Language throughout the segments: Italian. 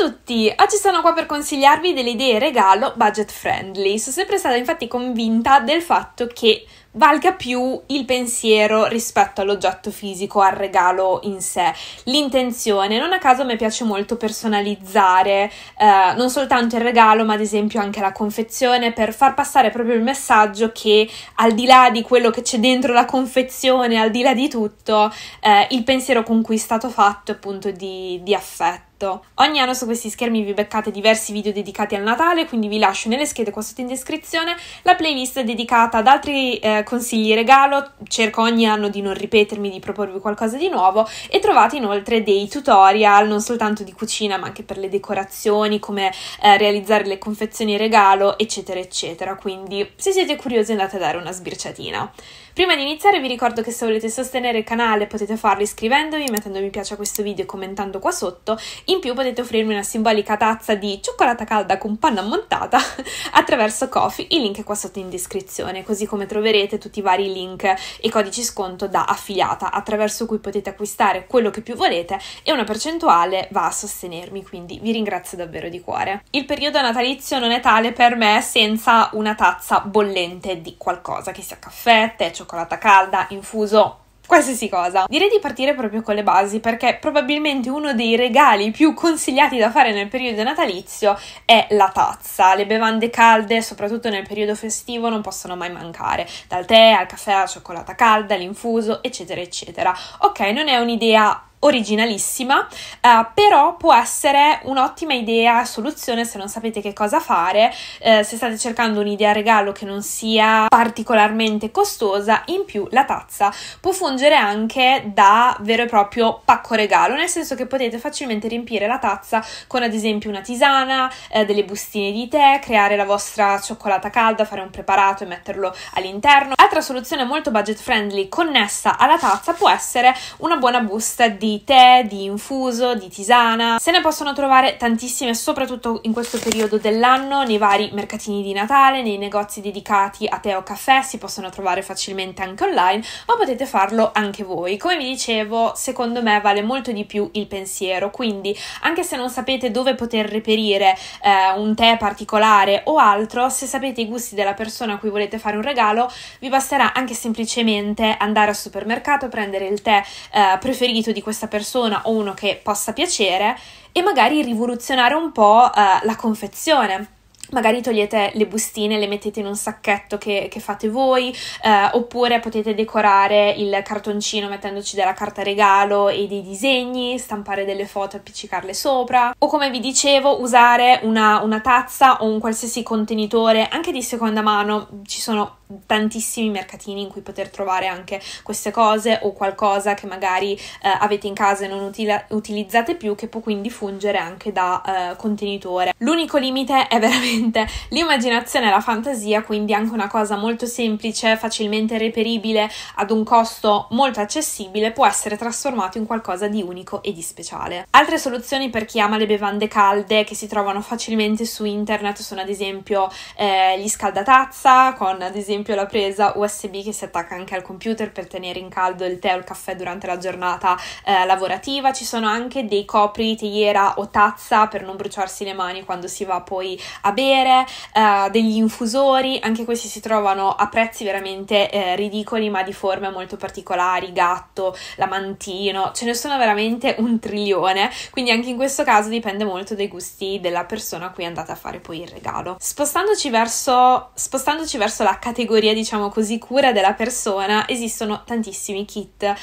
a tutti! Oggi sono qua per consigliarvi delle idee regalo budget friendly. Sono sempre stata infatti convinta del fatto che valga più il pensiero rispetto all'oggetto fisico, al regalo in sé, l'intenzione. Non a caso mi piace molto personalizzare eh, non soltanto il regalo, ma ad esempio anche la confezione per far passare proprio il messaggio che al di là di quello che c'è dentro la confezione, al di là di tutto, eh, il pensiero con cui è stato fatto è appunto di, di affetto scritto. Ogni anno su questi schermi vi beccate diversi video dedicati al Natale, quindi vi lascio nelle schede qua sotto in descrizione la playlist dedicata ad altri eh, consigli regalo, cerco ogni anno di non ripetermi, di proporvi qualcosa di nuovo e trovate inoltre dei tutorial non soltanto di cucina ma anche per le decorazioni, come eh, realizzare le confezioni regalo, eccetera eccetera, quindi se siete curiosi andate a dare una sbirciatina. Prima di iniziare vi ricordo che se volete sostenere il canale potete farlo iscrivendovi, mettendo mi piace a questo video e commentando qua sotto, in più potete offrirmi una simbolica tazza di cioccolata calda con panna montata attraverso Kofi, il link è qua sotto in descrizione, così come troverete tutti i vari link e codici sconto da affiliata attraverso cui potete acquistare quello che più volete e una percentuale va a sostenermi, quindi vi ringrazio davvero di cuore. Il periodo natalizio non è tale per me senza una tazza bollente di qualcosa che sia caffè, tè, cioccolata calda, infuso, qualsiasi cosa. Direi di partire proprio con le basi perché probabilmente uno dei regali più consigliati da fare nel periodo natalizio è la tazza. Le bevande calde, soprattutto nel periodo festivo, non possono mai mancare, dal tè al caffè alla cioccolata calda, l'infuso, eccetera, eccetera. Ok, non è un'idea originalissima, eh, però può essere un'ottima idea, soluzione se non sapete che cosa fare, eh, se state cercando un'idea regalo che non sia particolarmente costosa, in più la tazza può fungere anche da vero e proprio pacco regalo, nel senso che potete facilmente riempire la tazza con ad esempio una tisana, eh, delle bustine di tè, creare la vostra cioccolata calda, fare un preparato e metterlo all'interno. Altra soluzione molto budget friendly connessa alla tazza può essere una buona busta di tè, di infuso, di tisana. Se ne possono trovare tantissime, soprattutto in questo periodo dell'anno, nei vari mercatini di Natale, nei negozi dedicati a tè o caffè, si possono trovare facilmente anche online ma potete farlo anche voi. Come vi dicevo, secondo me vale molto di più il pensiero, quindi anche se non sapete dove poter reperire eh, un tè particolare o altro, se sapete i gusti della persona a cui volete fare un regalo, vi basterà anche semplicemente andare al supermercato, prendere il tè eh, preferito di questa questa persona o uno che possa piacere e magari rivoluzionare un po' eh, la confezione magari togliete le bustine, le mettete in un sacchetto che, che fate voi, eh, oppure potete decorare il cartoncino mettendoci della carta regalo e dei disegni, stampare delle foto e appiccicarle sopra, o come vi dicevo usare una, una tazza o un qualsiasi contenitore anche di seconda mano, ci sono tantissimi mercatini in cui poter trovare anche queste cose o qualcosa che magari eh, avete in casa e non utila- utilizzate più che può quindi fungere anche da eh, contenitore. L'unico limite è veramente l'immaginazione e la fantasia, quindi anche una cosa molto semplice, facilmente reperibile ad un costo molto accessibile può essere trasformato in qualcosa di unico e di speciale. Altre soluzioni per chi ama le bevande calde che si trovano facilmente su internet sono ad esempio eh, gli scaldatazza con ad esempio esempio la presa USB che si attacca anche al computer per tenere in caldo il tè o il caffè durante la giornata eh, lavorativa, ci sono anche dei copri teiera o tazza per non bruciarsi le mani quando si va poi a bere, eh, degli infusori, anche questi si trovano a prezzi veramente eh, ridicoli ma di forme molto particolari, gatto, lamantino, ce ne sono veramente un trilione, quindi anche in questo caso dipende molto dai gusti della persona a cui andate a fare poi il regalo. Spostandoci verso, spostandoci verso la categoria categoria, diciamo così, cura della persona, esistono tantissimi kit eh,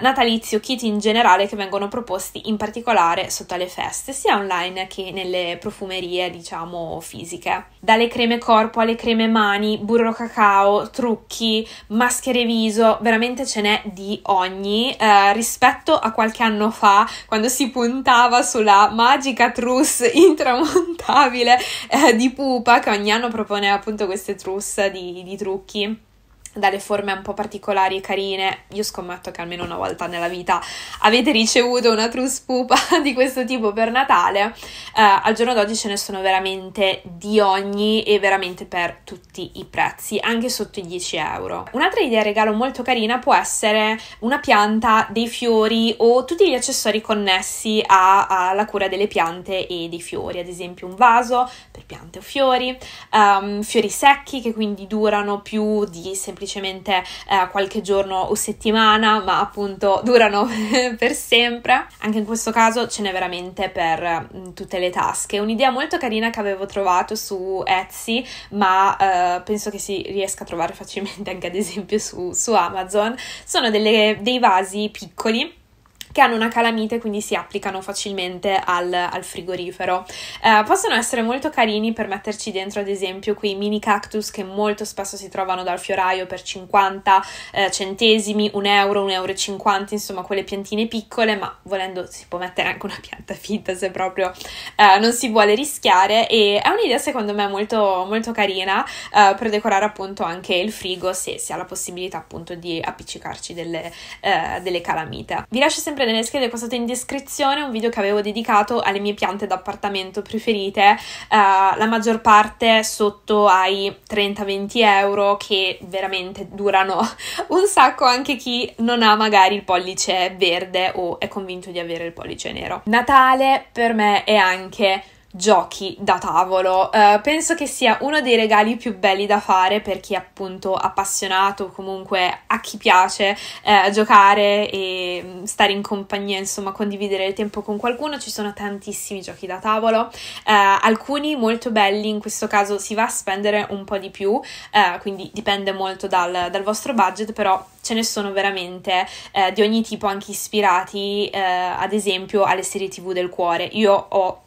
natalizio, kit in generale che vengono proposti in particolare sotto alle feste, sia online che nelle profumerie, diciamo, fisiche. Dalle creme corpo alle creme mani, burro cacao, trucchi, maschere viso, veramente ce n'è di ogni eh, rispetto a qualche anno fa quando si puntava sulla magica trousse intramontabile eh, di Pupa che ogni anno propone appunto queste trousse di, di trucchi o dalle forme un po' particolari e carine, io scommetto che almeno una volta nella vita avete ricevuto una truss pupa di questo tipo per Natale, eh, al giorno d'oggi ce ne sono veramente di ogni e veramente per tutti i prezzi, anche sotto i 10 euro. Un'altra idea regalo molto carina può essere una pianta, dei fiori o tutti gli accessori connessi alla cura delle piante e dei fiori, ad esempio un vaso per piante o fiori, um, fiori secchi che quindi durano più di semplicemente semplicemente eh, qualche giorno o settimana, ma appunto durano per sempre. Anche in questo caso ce n'è veramente per mh, mm, tutte le tasche. Un'idea molto carina che avevo trovato su Etsy, ma eh, penso che si riesca a trovare facilmente anche ad esempio su, su Amazon, sono delle, dei vasi piccoli che hanno una calamite, quindi si applicano facilmente al, al frigorifero. Eh, possono essere molto carini per metterci dentro, ad esempio, quei mini cactus che molto spesso si trovano dal fioraio per 50 eh, centesimi, 1 euro, 1,50 euro, 50, insomma, quelle piantine piccole, ma volendo si può mettere anche una pianta fitta se proprio eh, non si vuole rischiare. E è un'idea, secondo me, molto, molto carina eh, per decorare appunto anche il frigo se si ha la possibilità appunto di appiccicarci delle, eh, delle calamite. Vi lascio sempre sempre nelle schede postato in descrizione un video che avevo dedicato alle mie piante d'appartamento preferite, uh, la maggior parte sotto ai 30-20 euro che veramente durano un sacco anche chi non ha magari il pollice verde o è convinto di avere il pollice nero. Natale per me è anche giochi da tavolo. Uh, penso che sia uno dei regali più belli da fare per chi è appunto appassionato, comunque a chi piace uh, giocare e mm, stare in compagnia, insomma, condividere il tempo con qualcuno. Ci sono tantissimi giochi da tavolo, uh, alcuni molto belli, in questo caso si va a spendere un po' di più, quindi dipende molto dal, dal vostro budget, però ce ne sono veramente eh, di ogni tipo, anche ispirati eh, ad esempio alle serie tv del cuore. Io ho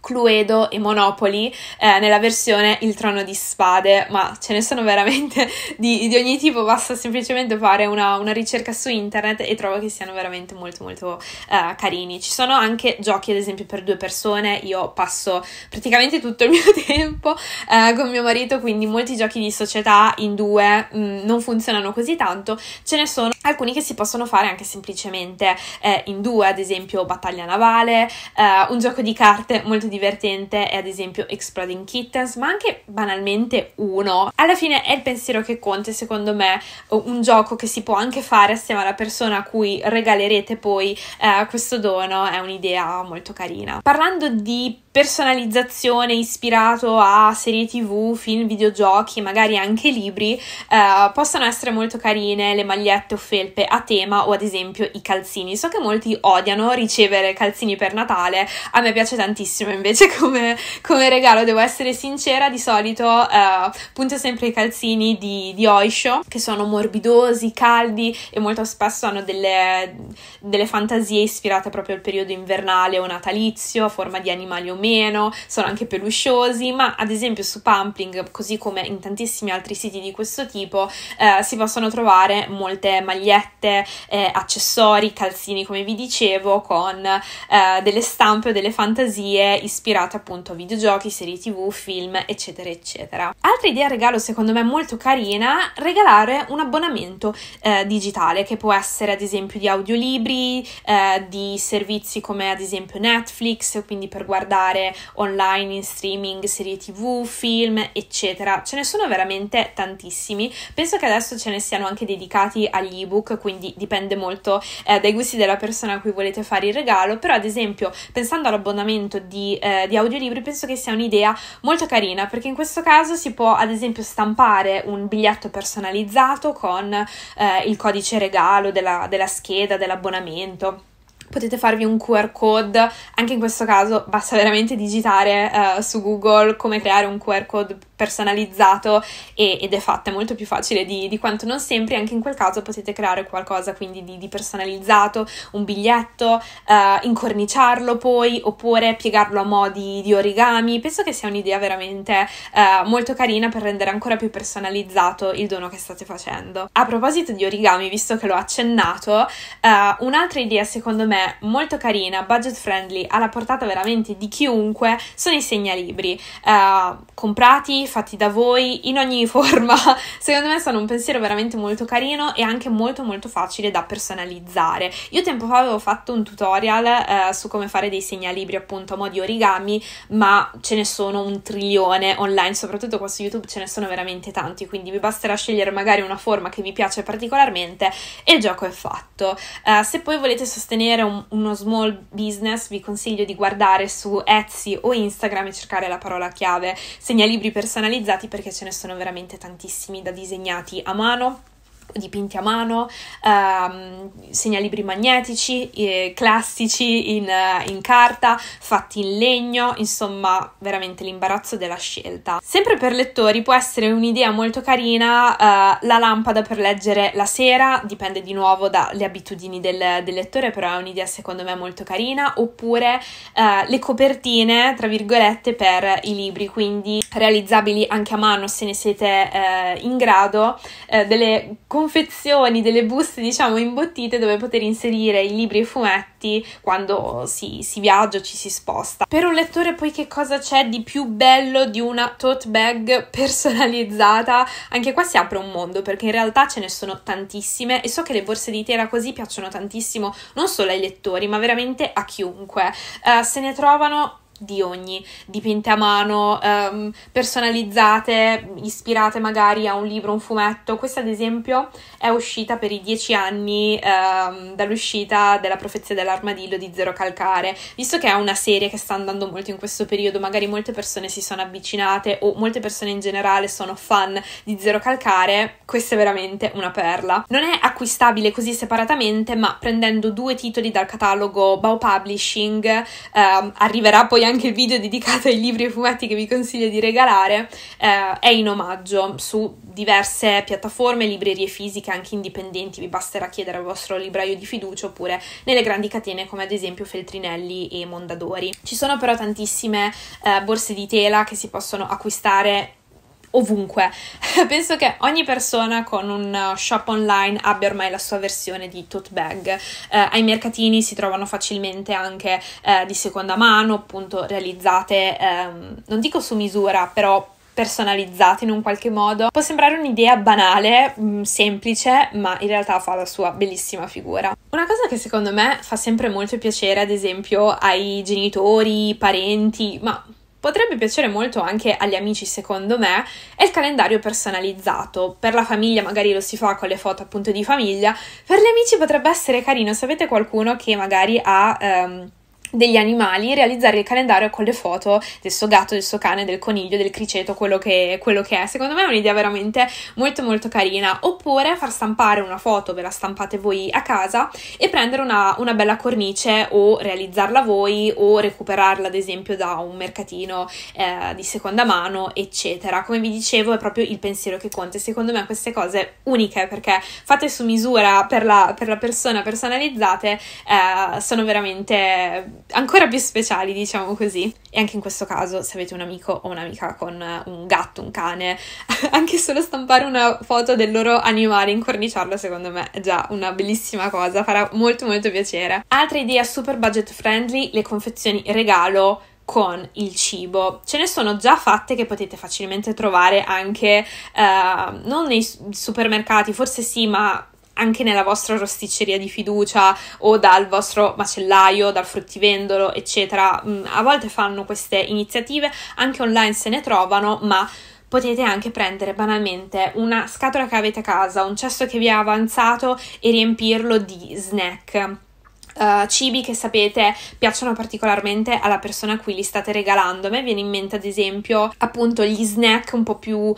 Cluedo e Monopoli eh, nella versione Il trono di spade, ma ce ne sono veramente di, di ogni tipo, basta semplicemente fare una, una, ricerca su internet e trovo che siano veramente molto molto eh, carini. Ci sono anche giochi ad esempio per due persone, io passo praticamente tutto il mio tempo eh, con mio marito, quindi molti giochi di società in due mh, mm, non funzionano così tanto, ce ne sono alcuni che si possono fare anche semplicemente eh, in due, ad esempio battaglia navale, eh, un gioco di carte molto divertente è ad esempio Exploding Kittens, ma anche banalmente uno. Alla fine è il pensiero che conta, secondo me, un gioco che si può anche fare assieme alla persona a cui regalerete poi eh, questo dono è un'idea molto carina. Parlando di personalizzazione ispirato a serie tv, film, videogiochi, magari anche libri, eh, possono essere molto carine le magliette o felpe a tema o ad esempio i calzini. So che molti odiano ricevere calzini per Natale, a me piace tantissimo invece come, come regalo, devo essere sincera, di solito eh, punto sempre i calzini di, di Oisho che sono morbidosi, caldi e molto spesso hanno delle, delle fantasie ispirate proprio al periodo invernale o natalizio, a forma di animali o meno meno, sono anche pelusciosi, ma ad esempio su Pumpling, così come in tantissimi altri siti di questo tipo, eh, si possono trovare molte magliette, eh, accessori, calzini, come vi dicevo, con eh, delle stampe o delle fantasie ispirate appunto a videogiochi, serie tv, film, eccetera, eccetera. Altra idea regalo secondo me molto carina, regalare un abbonamento eh, digitale che può essere ad esempio di audiolibri, eh, di servizi come ad esempio Netflix, quindi per guardare guardare online in streaming serie tv, film, eccetera. Ce ne sono veramente tantissimi. Penso che adesso ce ne siano anche dedicati agli ebook, quindi dipende molto eh, dai gusti della persona a cui volete fare il regalo. Però, ad esempio, pensando all'abbonamento di, eh, di audiolibri, penso che sia un'idea molto carina, perché in questo caso si può, ad esempio, stampare un biglietto personalizzato con eh, il codice regalo della, della scheda, dell'abbonamento potete farvi un QR code, anche in questo caso basta veramente digitare eh, su Google come creare un QR code personalizzato e, ed è fatta, è molto più facile di, di, quanto non sempre, anche in quel caso potete creare qualcosa quindi di, di personalizzato, un biglietto, uh, incorniciarlo poi oppure piegarlo a modi di origami, penso che sia un'idea veramente uh, molto carina per rendere ancora più personalizzato il dono che state facendo. A proposito di origami, visto che l'ho accennato, uh, un'altra idea secondo me molto carina, budget friendly, alla portata veramente di chiunque, sono i segnalibri comprati fatti da voi in ogni forma, secondo me sono un pensiero veramente molto carino e anche molto molto facile da personalizzare. Io tempo fa avevo fatto un tutorial eh, su come fare dei segnalibri appunto a modi origami, ma ce ne sono un trilione online, soprattutto qua su YouTube ce ne sono veramente tanti, quindi vi basterà scegliere magari una forma che vi piace particolarmente e il gioco è fatto. Eh, se poi volete sostenere un, uno small business vi consiglio di guardare su Etsy o Instagram e cercare la parola chiave segnalibri personalizzati personalizzati perché ce ne sono veramente tantissimi da disegnati a mano dipinti a mano, ehm, segnalibri magnetici, eh, classici in, eh, in carta, fatti in legno, insomma veramente l'imbarazzo della scelta. Sempre per lettori può essere un'idea molto carina eh, la lampada per leggere la sera, dipende di nuovo dalle abitudini del, del, lettore, però è un'idea secondo me molto carina, oppure eh, le copertine, tra virgolette, per i libri, quindi realizzabili anche a mano se ne siete eh, in grado, eh, delle con confezioni, delle buste diciamo imbottite dove poter inserire i libri e i fumetti quando si, si viaggia o ci si sposta. Per un lettore poi che cosa c'è di più bello di una tote bag personalizzata? Anche qua si apre un mondo perché in realtà ce ne sono tantissime e so che le borse di tela così piacciono tantissimo non solo ai lettori ma veramente a chiunque. Uh, se ne trovano di ogni, dipinte a mano, um, personalizzate, ispirate magari a un libro, un fumetto. Questa, ad esempio, è uscita per i dieci anni um, dall'uscita della Profezia dell'Armadillo di Zero Calcare. Visto che è una serie che sta andando molto in questo periodo, magari molte persone si sono avvicinate o molte persone in generale sono fan di Zero Calcare, questa è veramente una perla. Non è acquistabile così separatamente, ma prendendo due titoli dal catalogo Bow Publishing um, arriverà poi anche il video dedicato ai libri e fumetti che vi consiglio di regalare eh, è in omaggio su diverse piattaforme, librerie fisiche anche indipendenti, vi basterà chiedere al vostro libraio di fiducia oppure nelle grandi catene come ad esempio Feltrinelli e Mondadori. Ci sono però tantissime eh, borse di tela che si possono acquistare ovunque. Penso che ogni persona con un eh, shop online abbia ormai la sua versione di tote bag. Eh, ai mercatini si trovano facilmente anche eh, di seconda mano, appunto realizzate, ehm, non dico su misura, però personalizzate in un qualche modo. Può sembrare un'idea banale, mh, mm, semplice, ma in realtà fa la sua bellissima figura. Una cosa che secondo me fa sempre molto piacere, ad esempio, ai genitori, parenti, ma potrebbe piacere molto anche agli amici, secondo me, è il calendario personalizzato. Per la famiglia magari lo si fa con le foto appunto di famiglia, per gli amici potrebbe essere carino, sapete qualcuno che magari ha... Um, degli animali realizzare il calendario con le foto del suo gatto, del suo cane, del coniglio, del criceto, quello che, quello che, è. Secondo me è un'idea veramente molto molto carina. Oppure far stampare una foto, ve la stampate voi a casa e prendere una, una bella cornice o realizzarla voi o recuperarla ad esempio da un mercatino eh, di seconda mano, eccetera. Come vi dicevo è proprio il pensiero che conta secondo me queste cose uniche perché fatte su misura per la, per la persona, personalizzate, eh, sono veramente ancora più speciali, diciamo così. E anche in questo caso, se avete un amico o un'amica con eh, un gatto, un cane, anche solo stampare una foto del loro animale, incorniciarlo, secondo me è già una bellissima cosa, farà molto molto piacere. Altra idea super budget friendly, le confezioni regalo con il cibo. Ce ne sono già fatte che potete facilmente trovare anche eh, non nei supermercati, forse sì, ma anche nella vostra rosticceria di fiducia o dal vostro macellaio, dal fruttivendolo, eccetera. Mm, a volte fanno queste iniziative, anche online se ne trovano, ma potete anche prendere banalmente una scatola che avete a casa, un cesto che vi è avanzato e riempirlo di snack uh, cibi che sapete piacciono particolarmente alla persona a cui li state regalando. A me viene in mente, ad esempio, appunto gli snack un po' più uh,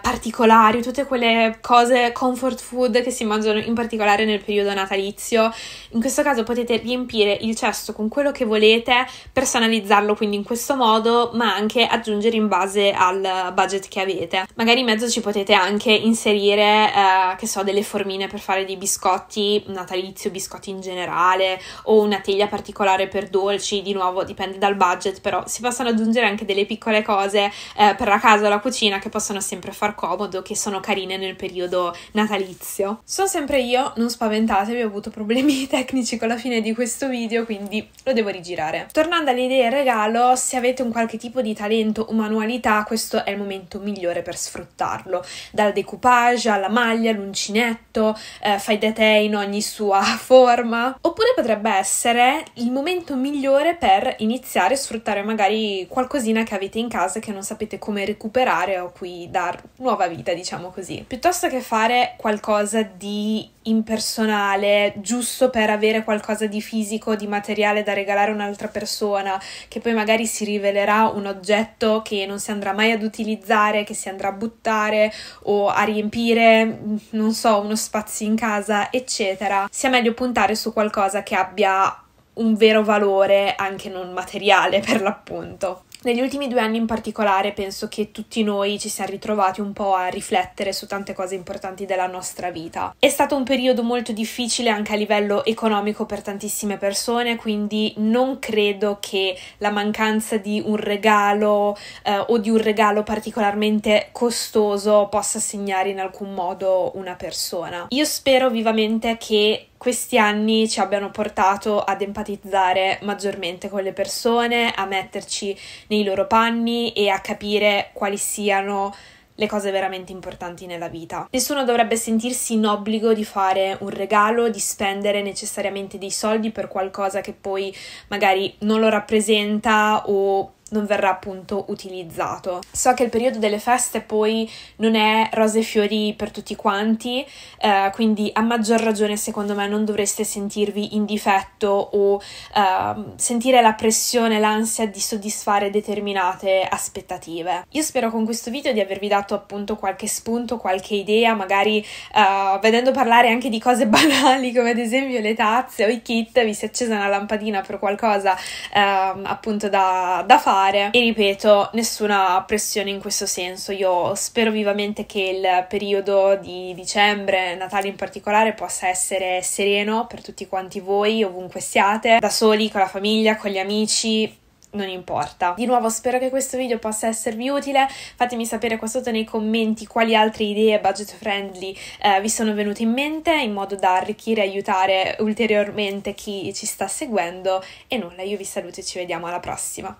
particolari, tutte quelle cose comfort food che si mangiano in particolare nel periodo natalizio. In questo caso potete riempire il cesto con quello che volete, personalizzarlo quindi in questo modo, ma anche aggiungere in base al budget che avete. Magari in mezzo ci potete anche inserire, uh, che so, delle formine per fare dei biscotti natalizio, biscotti in generale o una teglia particolare per dolci, di nuovo dipende dal budget, però si possono aggiungere anche delle piccole cose eh, per la casa o la cucina che possono sempre far comodo, che sono carine nel periodo natalizio. Sono sempre io, non spaventatevi, ho avuto problemi tecnici con la fine di questo video, quindi lo devo rigirare. Tornando alle idee regalo, se avete un qualche tipo di talento o manualità, questo è il momento migliore per sfruttarlo, dal decoupage alla maglia, all'uncinetto, eh, fai da te in ogni sua forma, oppure potete potrebbe essere il momento migliore per iniziare a sfruttare magari qualcosina che avete in casa che non sapete come recuperare o cui dar nuova vita, diciamo così. Piuttosto che fare qualcosa di impersonale, giusto per avere qualcosa di fisico, di materiale da regalare a un'altra persona, che poi magari si rivelerà un oggetto che non si andrà mai ad utilizzare, che si andrà a buttare o a riempire, mm, non so, uno spazio in casa, eccetera. Sia meglio puntare su qualcosa che abbia un vero valore anche non materiale per l'appunto. Negli ultimi due anni in particolare penso che tutti noi ci siamo ritrovati un po' a riflettere su tante cose importanti della nostra vita. È stato un periodo molto difficile anche a livello economico per tantissime persone, quindi non credo che la mancanza di un regalo eh, o di un regalo particolarmente costoso possa segnare in alcun modo una persona. Io spero vivamente che questi anni ci abbiano portato ad empatizzare maggiormente con le persone, a metterci nei loro panni e a capire quali siano le cose veramente importanti nella vita. Nessuno dovrebbe sentirsi in obbligo di fare un regalo, di spendere necessariamente dei soldi per qualcosa che poi magari non lo rappresenta o non verrà appunto utilizzato. So che il periodo delle feste poi non è rose e fiori per tutti quanti, eh, quindi a maggior ragione secondo me non dovreste sentirvi in difetto o eh, sentire la pressione, l'ansia di soddisfare determinate aspettative. Io spero con questo video di avervi dato appunto qualche spunto, qualche idea, magari eh, vedendo parlare anche di cose banali come ad esempio le tazze o i kit, vi si è accesa una lampadina per qualcosa ehm, appunto da, da fare fare e ripeto, nessuna pressione in questo senso. Io spero vivamente che il periodo di dicembre, Natale in particolare, possa essere sereno per tutti quanti voi, ovunque siate, da soli, con la famiglia, con gli amici non importa. Di nuovo spero che questo video possa esservi utile, fatemi sapere qua sotto nei commenti quali altre idee budget friendly eh, vi sono venute in mente in modo da arricchire e aiutare ulteriormente chi ci sta seguendo e nulla, io vi saluto e ci vediamo alla prossima.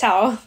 Ciao!